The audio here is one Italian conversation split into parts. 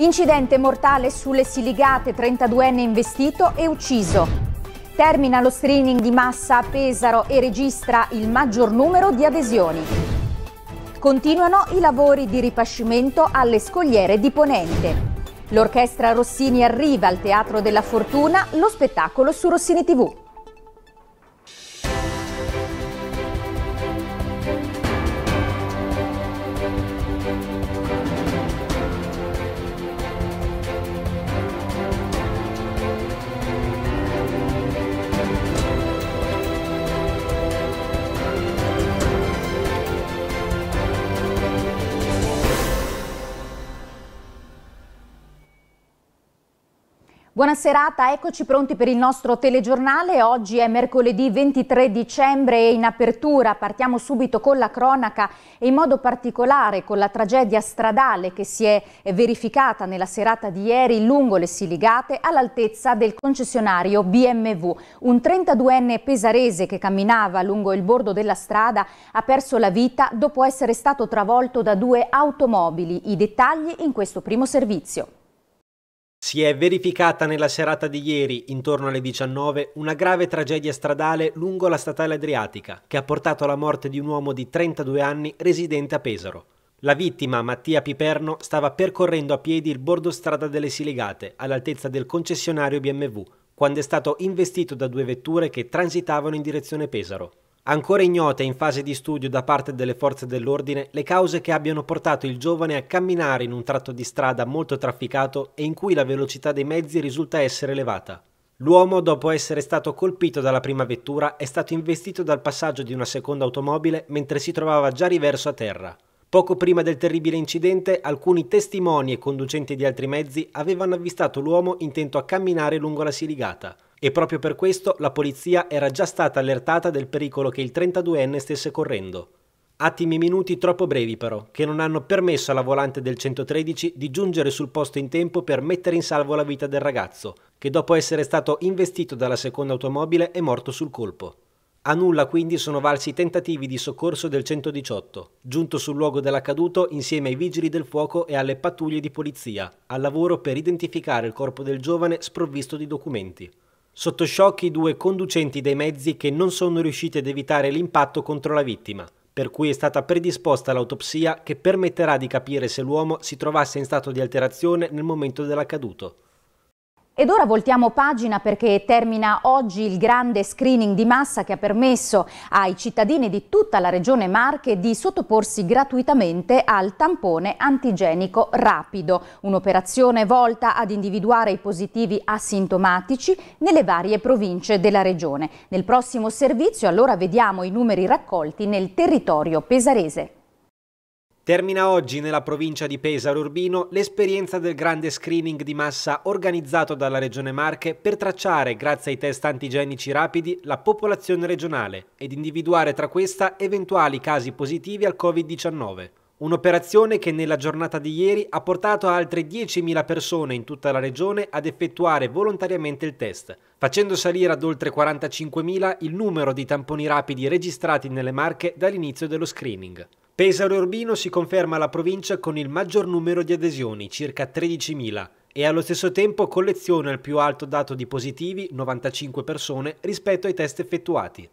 Incidente mortale sulle Siligate, 32enne investito e ucciso. Termina lo screening di massa a Pesaro e registra il maggior numero di adesioni. Continuano i lavori di ripascimento alle scogliere di Ponente. L'orchestra Rossini arriva al Teatro della Fortuna, lo spettacolo su Rossini TV. Buona serata, eccoci pronti per il nostro telegiornale. Oggi è mercoledì 23 dicembre e in apertura partiamo subito con la cronaca e in modo particolare con la tragedia stradale che si è verificata nella serata di ieri lungo le Siligate all'altezza del concessionario BMW. Un 32enne pesarese che camminava lungo il bordo della strada ha perso la vita dopo essere stato travolto da due automobili. I dettagli in questo primo servizio. Si è verificata nella serata di ieri, intorno alle 19, una grave tragedia stradale lungo la statale adriatica, che ha portato alla morte di un uomo di 32 anni residente a Pesaro. La vittima, Mattia Piperno, stava percorrendo a piedi il bordo strada delle Siligate, all'altezza del concessionario BMW, quando è stato investito da due vetture che transitavano in direzione Pesaro. Ancora ignote in fase di studio da parte delle forze dell'ordine le cause che abbiano portato il giovane a camminare in un tratto di strada molto trafficato e in cui la velocità dei mezzi risulta essere elevata. L'uomo, dopo essere stato colpito dalla prima vettura, è stato investito dal passaggio di una seconda automobile mentre si trovava già riverso a terra. Poco prima del terribile incidente, alcuni testimoni e conducenti di altri mezzi avevano avvistato l'uomo intento a camminare lungo la Siligata e proprio per questo la polizia era già stata allertata del pericolo che il 32enne stesse correndo. Attimi minuti troppo brevi però, che non hanno permesso alla volante del 113 di giungere sul posto in tempo per mettere in salvo la vita del ragazzo, che dopo essere stato investito dalla seconda automobile è morto sul colpo. A nulla quindi sono valsi i tentativi di soccorso del 118, giunto sul luogo dell'accaduto insieme ai vigili del fuoco e alle pattuglie di polizia, al lavoro per identificare il corpo del giovane sprovvisto di documenti. Sotto shock i due conducenti dei mezzi che non sono riusciti ad evitare l'impatto contro la vittima, per cui è stata predisposta l'autopsia che permetterà di capire se l'uomo si trovasse in stato di alterazione nel momento dell'accaduto. Ed ora voltiamo pagina perché termina oggi il grande screening di massa che ha permesso ai cittadini di tutta la regione Marche di sottoporsi gratuitamente al tampone antigenico rapido, un'operazione volta ad individuare i positivi asintomatici nelle varie province della regione. Nel prossimo servizio allora vediamo i numeri raccolti nel territorio pesarese. Termina oggi nella provincia di Pesaro Urbino l'esperienza del grande screening di massa organizzato dalla Regione Marche per tracciare, grazie ai test antigenici rapidi, la popolazione regionale ed individuare tra questa eventuali casi positivi al Covid-19. Un'operazione che nella giornata di ieri ha portato altre 10.000 persone in tutta la regione ad effettuare volontariamente il test, facendo salire ad oltre 45.000 il numero di tamponi rapidi registrati nelle Marche dall'inizio dello screening. Pesaro e Urbino si conferma la provincia con il maggior numero di adesioni, circa 13.000, e allo stesso tempo colleziona il più alto dato di positivi, 95 persone, rispetto ai test effettuati.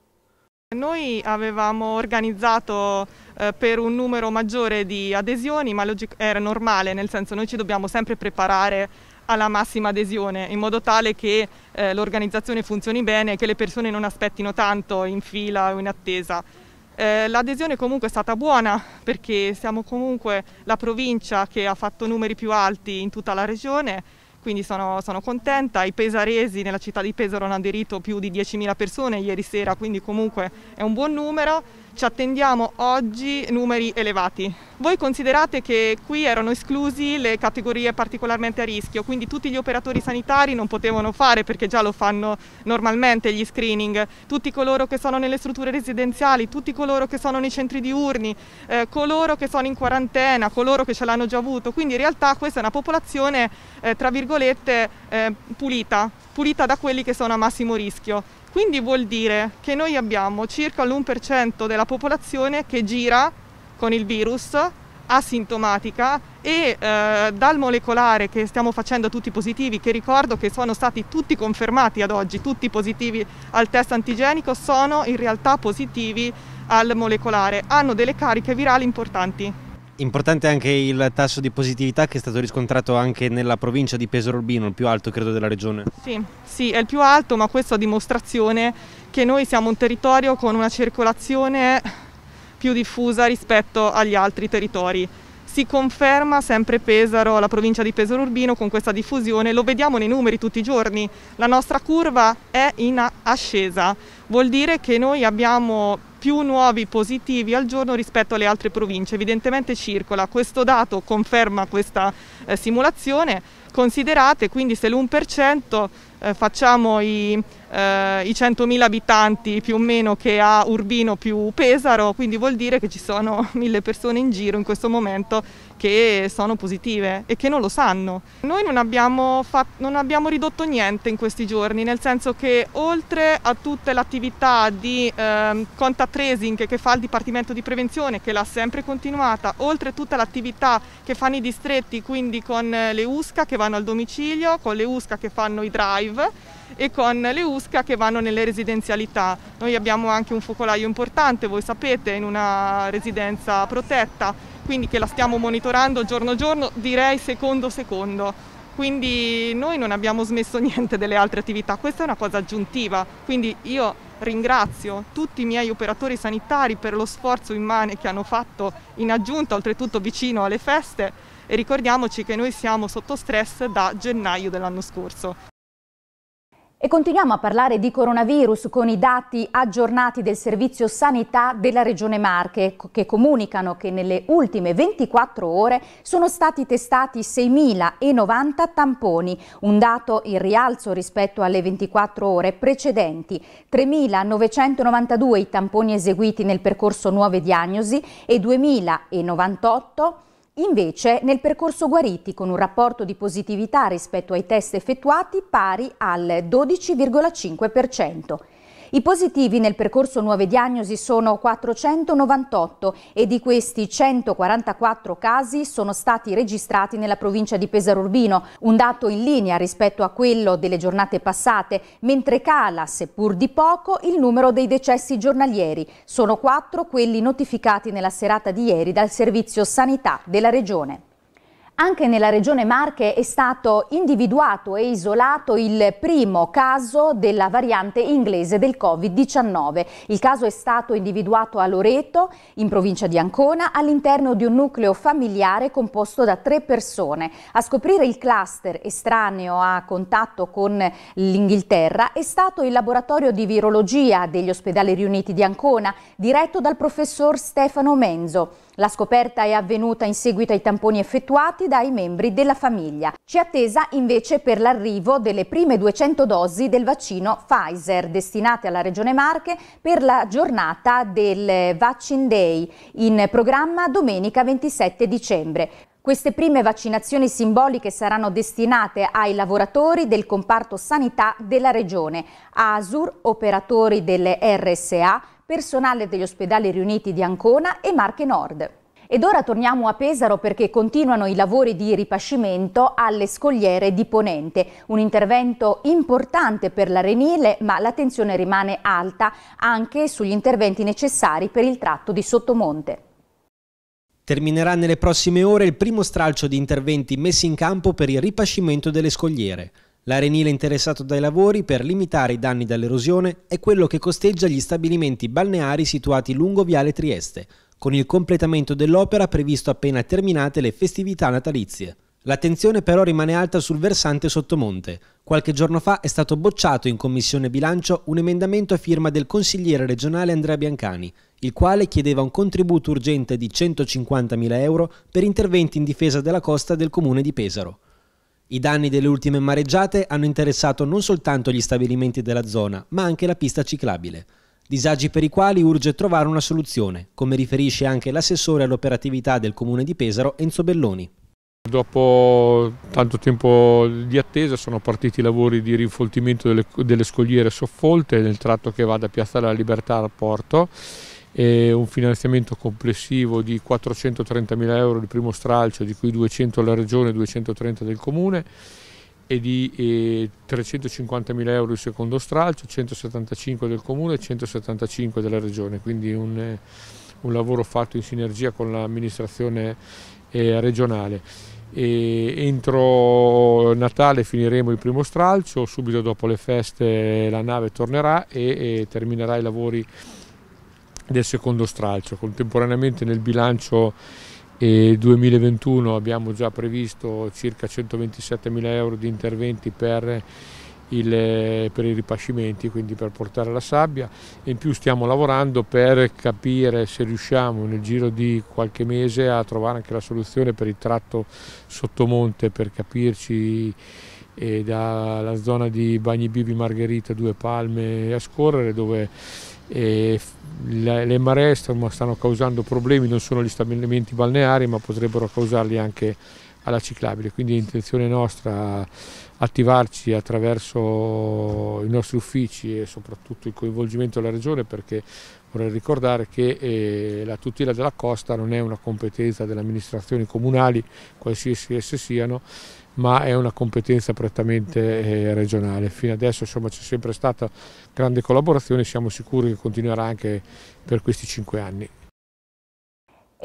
Noi avevamo organizzato eh, per un numero maggiore di adesioni, ma era normale, nel senso noi ci dobbiamo sempre preparare alla massima adesione, in modo tale che eh, l'organizzazione funzioni bene e che le persone non aspettino tanto in fila o in attesa. Eh, l'adesione comunque è stata buona perché siamo comunque la provincia che ha fatto numeri più alti in tutta la regione, quindi sono, sono contenta. I pesaresi nella città di Pesaro hanno aderito più di 10.000 persone ieri sera, quindi comunque è un buon numero ci attendiamo oggi numeri elevati. Voi considerate che qui erano esclusi le categorie particolarmente a rischio, quindi tutti gli operatori sanitari non potevano fare perché già lo fanno normalmente gli screening, tutti coloro che sono nelle strutture residenziali, tutti coloro che sono nei centri diurni, eh, coloro che sono in quarantena, coloro che ce l'hanno già avuto, quindi in realtà questa è una popolazione eh, tra virgolette eh, pulita, pulita da quelli che sono a massimo rischio. Quindi vuol dire che noi abbiamo circa l'1% della popolazione che gira con il virus asintomatica e eh, dal molecolare che stiamo facendo tutti positivi, che ricordo che sono stati tutti confermati ad oggi, tutti positivi al test antigenico, sono in realtà positivi al molecolare, hanno delle cariche virali importanti. Importante anche il tasso di positività che è stato riscontrato anche nella provincia di Pesaro Urbino, il più alto credo della regione. Sì, sì, è il più alto, ma questo a dimostrazione che noi siamo un territorio con una circolazione più diffusa rispetto agli altri territori. Si conferma sempre Pesaro, la provincia di Pesaro Urbino con questa diffusione, lo vediamo nei numeri tutti i giorni, la nostra curva è in ascesa, vuol dire che noi abbiamo più nuovi positivi al giorno rispetto alle altre province, evidentemente circola. Questo dato conferma questa eh, simulazione, considerate quindi se l'1% eh, facciamo i, eh, i 100.000 abitanti più o meno che ha Urbino più Pesaro, quindi vuol dire che ci sono mille persone in giro in questo momento che sono positive e che non lo sanno. Noi non abbiamo, fatto, non abbiamo ridotto niente in questi giorni, nel senso che oltre a tutta l'attività di eh, contact tracing che fa il Dipartimento di Prevenzione, che l'ha sempre continuata, oltre a tutta l'attività che fanno i distretti, quindi con le USCA che vanno al domicilio, con le USCA che fanno i drive, e con le USCA che vanno nelle residenzialità. Noi abbiamo anche un focolaio importante, voi sapete, in una residenza protetta quindi che la stiamo monitorando giorno giorno, direi secondo secondo. Quindi noi non abbiamo smesso niente delle altre attività, questa è una cosa aggiuntiva, quindi io ringrazio tutti i miei operatori sanitari per lo sforzo immane che hanno fatto in aggiunta, oltretutto vicino alle feste e ricordiamoci che noi siamo sotto stress da gennaio dell'anno scorso. E continuiamo a parlare di coronavirus con i dati aggiornati del Servizio Sanità della Regione Marche che comunicano che nelle ultime 24 ore sono stati testati 6.090 tamponi, un dato in rialzo rispetto alle 24 ore precedenti, 3.992 i tamponi eseguiti nel percorso nuove diagnosi e 2.098 Invece, nel percorso guariti, con un rapporto di positività rispetto ai test effettuati pari al 12,5%. I positivi nel percorso nuove diagnosi sono 498 e di questi 144 casi sono stati registrati nella provincia di Pesaro Urbino, un dato in linea rispetto a quello delle giornate passate, mentre cala, seppur di poco, il numero dei decessi giornalieri. Sono 4 quelli notificati nella serata di ieri dal Servizio Sanità della Regione. Anche nella regione Marche è stato individuato e isolato il primo caso della variante inglese del Covid-19. Il caso è stato individuato a Loreto, in provincia di Ancona, all'interno di un nucleo familiare composto da tre persone. A scoprire il cluster estraneo a contatto con l'Inghilterra è stato il laboratorio di virologia degli ospedali riuniti di Ancona, diretto dal professor Stefano Menzo. La scoperta è avvenuta in seguito ai tamponi effettuati dai membri della famiglia. Ci attesa invece per l'arrivo delle prime 200 dosi del vaccino Pfizer destinate alla Regione Marche per la giornata del Vaccine Day in programma domenica 27 dicembre. Queste prime vaccinazioni simboliche saranno destinate ai lavoratori del comparto sanità della Regione, ASUR, operatori delle RSA, personale degli ospedali riuniti di Ancona e Marche Nord. Ed ora torniamo a Pesaro perché continuano i lavori di ripascimento alle scogliere di Ponente, un intervento importante per l'arenile ma l'attenzione rimane alta anche sugli interventi necessari per il tratto di Sottomonte. Terminerà nelle prossime ore il primo stralcio di interventi messi in campo per il ripascimento delle scogliere. L'arenile interessato dai lavori per limitare i danni dall'erosione è quello che costeggia gli stabilimenti balneari situati lungo Viale Trieste, con il completamento dell'opera previsto appena terminate le festività natalizie. L'attenzione però rimane alta sul versante sottomonte. Qualche giorno fa è stato bocciato in Commissione Bilancio un emendamento a firma del consigliere regionale Andrea Biancani, il quale chiedeva un contributo urgente di 150.000 euro per interventi in difesa della costa del comune di Pesaro. I danni delle ultime mareggiate hanno interessato non soltanto gli stabilimenti della zona, ma anche la pista ciclabile. Disagi per i quali urge trovare una soluzione, come riferisce anche l'assessore all'operatività del comune di Pesaro Enzo Belloni. Dopo tanto tempo di attesa sono partiti i lavori di rinfoltimento delle, delle scogliere soffolte nel tratto che va da Piazza della Libertà al porto e un finanziamento complessivo di 430.000 euro di primo stralcio, di cui 200 alla Regione e 230 del Comune e di 350.000 euro il secondo stralcio, 175 del Comune e 175 della Regione, quindi un, un lavoro fatto in sinergia con l'amministrazione eh, regionale. E entro Natale finiremo il primo stralcio, subito dopo le feste la nave tornerà e, e terminerà i lavori del secondo stralcio. Contemporaneamente nel bilancio 2021 eh, abbiamo già previsto circa 127 mila euro di interventi per il, eh, per i ripascimenti, quindi per portare la sabbia e in più stiamo lavorando per capire se riusciamo nel giro di qualche mese a trovare anche la soluzione per il tratto sottomonte per capirci eh, dalla zona di Bagni Bibi Margherita, Due Palme a scorrere dove e le, le maree insomma, stanno causando problemi non solo agli stabilimenti balneari ma potrebbero causarli anche alla ciclabile, quindi è intenzione nostra attivarci attraverso i nostri uffici e soprattutto il coinvolgimento della Regione perché Vorrei ricordare che eh, la tutela della costa non è una competenza delle amministrazioni comunali, qualsiasi esse siano, ma è una competenza prettamente eh, regionale. Fino adesso c'è sempre stata grande collaborazione e siamo sicuri che continuerà anche per questi cinque anni.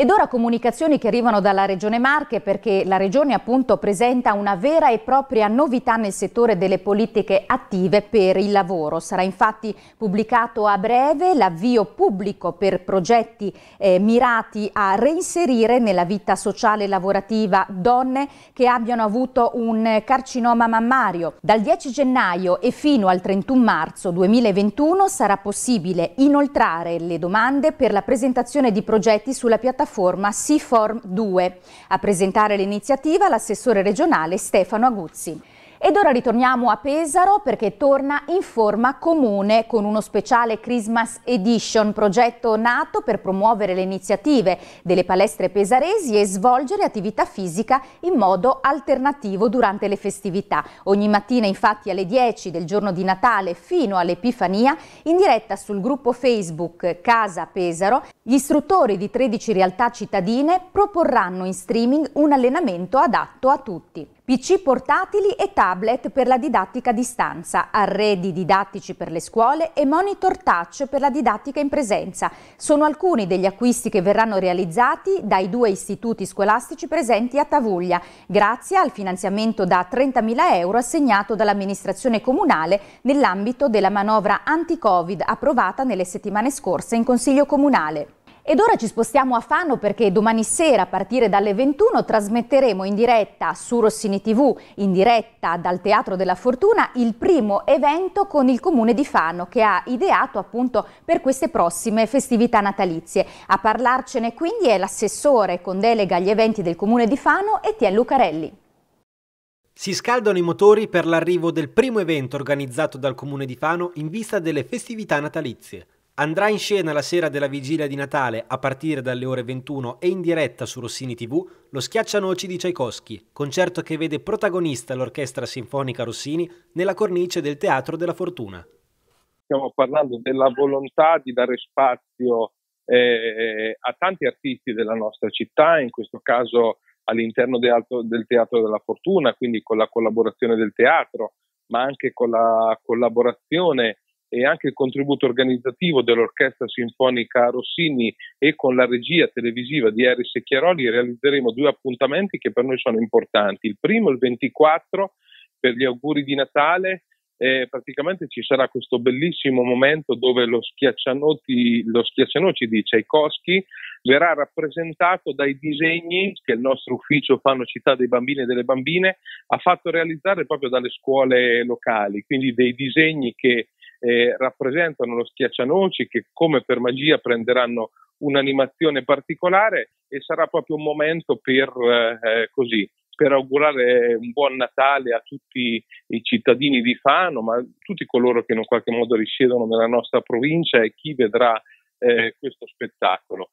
Ed ora comunicazioni che arrivano dalla Regione Marche perché la Regione appunto presenta una vera e propria novità nel settore delle politiche attive per il lavoro. Sarà infatti pubblicato a breve l'avvio pubblico per progetti eh, mirati a reinserire nella vita sociale e lavorativa donne che abbiano avuto un carcinoma mammario. Dal 10 gennaio e fino al 31 marzo 2021 sarà possibile inoltrare le domande per la presentazione di progetti sulla piattaforma piattaforma Seaform 2. A presentare l'iniziativa l'assessore regionale Stefano Aguzzi. Ed ora ritorniamo a Pesaro perché torna in forma comune con uno speciale Christmas Edition, progetto nato per promuovere le iniziative delle palestre pesaresi e svolgere attività fisica in modo alternativo durante le festività. Ogni mattina infatti alle 10 del giorno di Natale fino all'Epifania, in diretta sul gruppo Facebook Casa Pesaro, gli istruttori di 13 realtà cittadine proporranno in streaming un allenamento adatto a tutti. PC portatili e tablet per la didattica a distanza, arredi didattici per le scuole e monitor touch per la didattica in presenza. Sono alcuni degli acquisti che verranno realizzati dai due istituti scolastici presenti a Tavuglia, grazie al finanziamento da 30.000 euro assegnato dall'amministrazione comunale nell'ambito della manovra anti-Covid approvata nelle settimane scorse in Consiglio Comunale. Ed ora ci spostiamo a Fano perché domani sera a partire dalle 21 trasmetteremo in diretta su Rossini TV, in diretta dal Teatro della Fortuna, il primo evento con il comune di Fano che ha ideato appunto per queste prossime festività natalizie. A parlarcene quindi è l'assessore con delega agli eventi del comune di Fano Etienne Lucarelli. Si scaldano i motori per l'arrivo del primo evento organizzato dal comune di Fano in vista delle festività natalizie andrà in scena la sera della vigilia di Natale a partire dalle ore 21 e in diretta su Rossini TV lo Schiaccianoci di Tchaikovsky, concerto che vede protagonista l'Orchestra Sinfonica Rossini nella cornice del Teatro della Fortuna. Stiamo parlando della volontà di dare spazio eh, a tanti artisti della nostra città, in questo caso all'interno del Teatro della Fortuna, quindi con la collaborazione del teatro, ma anche con la collaborazione e anche il contributo organizzativo dell'Orchestra Sinfonica Rossini e con la regia televisiva di Eris e Chiaroli realizzeremo due appuntamenti che per noi sono importanti. Il primo, il 24, per gli auguri di Natale, eh, praticamente ci sarà questo bellissimo momento dove lo, schiaccianoci, lo schiaccianoci di Tchaikovsky verrà rappresentato dai disegni che il nostro ufficio Fanno Città dei Bambini e delle Bambine ha fatto realizzare proprio dalle scuole locali, quindi dei disegni che eh, rappresentano lo schiaccianoci che come per magia prenderanno un'animazione particolare e sarà proprio un momento per eh, eh così per augurare un buon Natale a tutti i cittadini di Fano, ma a tutti coloro che in qualche modo risiedono nella nostra provincia e chi vedrà eh, questo spettacolo.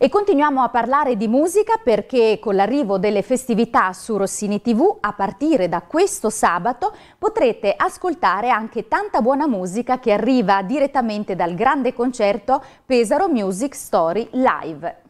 E continuiamo a parlare di musica perché con l'arrivo delle festività su Rossini TV, a partire da questo sabato, potrete ascoltare anche tanta buona musica che arriva direttamente dal grande concerto Pesaro Music Story Live.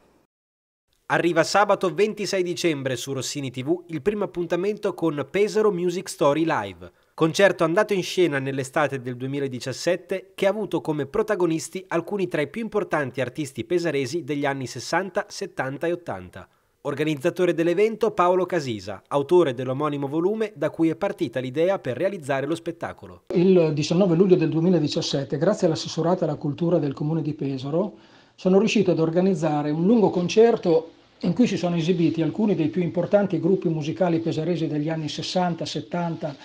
Arriva sabato 26 dicembre su Rossini TV il primo appuntamento con Pesaro Music Story Live concerto andato in scena nell'estate del 2017 che ha avuto come protagonisti alcuni tra i più importanti artisti pesaresi degli anni 60, 70 e 80. Organizzatore dell'evento Paolo Casisa, autore dell'omonimo volume da cui è partita l'idea per realizzare lo spettacolo. Il 19 luglio del 2017, grazie all'assessorata alla cultura del comune di Pesaro, sono riuscito ad organizzare un lungo concerto in cui si sono esibiti alcuni dei più importanti gruppi musicali pesaresi degli anni 60, 70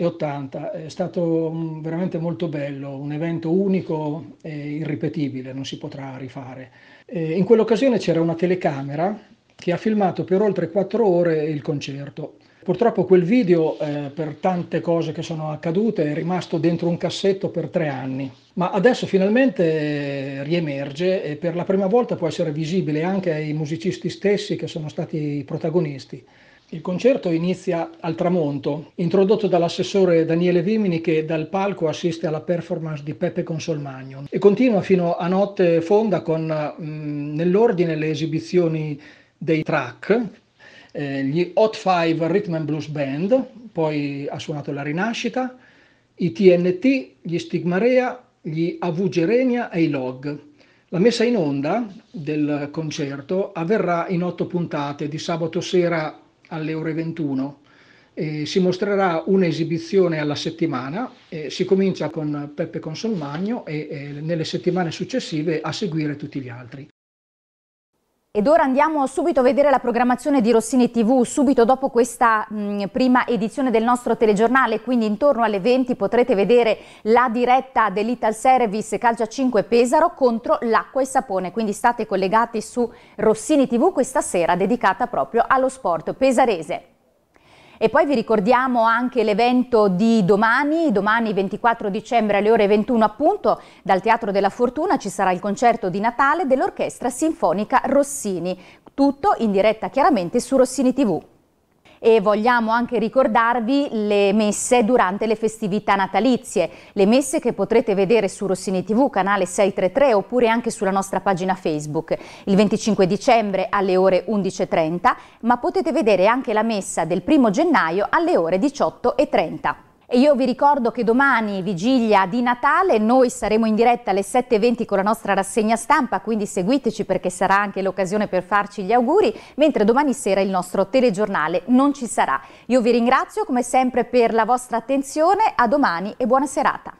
e 80. È stato mm, veramente molto bello, un evento unico e irripetibile, non si potrà rifare. E in quell'occasione c'era una telecamera che ha filmato per oltre 4 ore il concerto. Purtroppo quel video, eh, per tante cose che sono accadute, è rimasto dentro un cassetto per tre anni, ma adesso finalmente eh, riemerge e per la prima volta può essere visibile anche ai musicisti stessi che sono stati i protagonisti. Il concerto inizia al tramonto, introdotto dall'assessore Daniele Vimini che dal palco assiste alla performance di Peppe Consolmagno e continua fino a notte fonda con mh, mm, nell'ordine le esibizioni dei track, eh, gli Hot Five Rhythm and Blues Band, poi ha suonato La Rinascita, i TNT, gli Stigmarea, gli AV Gerenia e i Log. La messa in onda del concerto avverrà in otto puntate di sabato sera alle ore 21. Eh, si mostrerà un'esibizione alla settimana, eh, si comincia con Peppe Consolmagno e eh, nelle settimane successive a seguire tutti gli altri. Ed ora andiamo subito a vedere la programmazione di Rossini TV, subito dopo questa mh, prima edizione del nostro telegiornale, quindi intorno alle 20 potrete vedere la diretta dell'Ital Service Calcia 5 Pesaro contro l'acqua e sapone, quindi state collegati su Rossini TV questa sera dedicata proprio allo sport pesarese. E poi vi ricordiamo anche l'evento di domani, domani 24 dicembre alle ore 21 appunto, dal Teatro della Fortuna ci sarà il concerto di Natale dell'Orchestra Sinfonica Rossini, tutto in diretta chiaramente su Rossini TV e vogliamo anche ricordarvi le messe durante le festività natalizie, le messe che potrete vedere su Rossini TV, canale 633 oppure anche sulla nostra pagina Facebook il 25 dicembre alle ore 11.30, ma potete vedere anche la messa del 1 gennaio alle ore 18.30. E io vi ricordo che domani, vigilia di Natale, noi saremo in diretta alle 7.20 con la nostra rassegna stampa, quindi seguiteci perché sarà anche l'occasione per farci gli auguri, mentre domani sera il nostro telegiornale non ci sarà. Io vi ringrazio come sempre per la vostra attenzione, a domani e buona serata.